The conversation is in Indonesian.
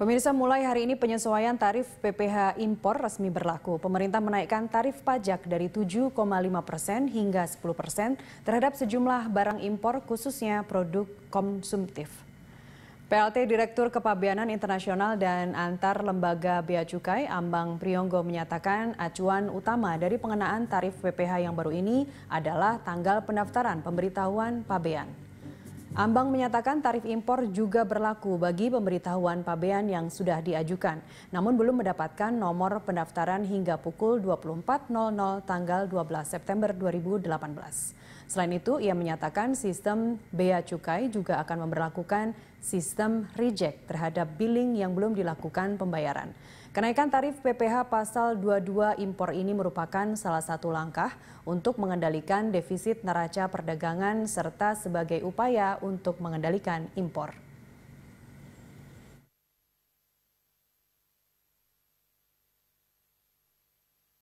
Pemirsa mulai hari ini penyesuaian tarif PPH impor resmi berlaku. Pemerintah menaikkan tarif pajak dari 7,5 persen hingga 10 persen terhadap sejumlah barang impor khususnya produk konsumtif. PLT Direktur Kepabeanan Internasional dan Antar Lembaga Bea Cukai Ambang Priyonggo menyatakan acuan utama dari pengenaan tarif PPH yang baru ini adalah tanggal pendaftaran pemberitahuan pabean. Ambang menyatakan tarif impor juga berlaku bagi pemberitahuan pabean yang sudah diajukan, namun belum mendapatkan nomor pendaftaran hingga pukul 24.00 tanggal 12 September 2018. Selain itu, ia menyatakan sistem bea cukai juga akan memperlakukan sistem reject terhadap billing yang belum dilakukan pembayaran. Kenaikan tarif PPH pasal 22 impor ini merupakan salah satu langkah untuk mengendalikan defisit neraca perdagangan serta sebagai upaya untuk mengendalikan impor.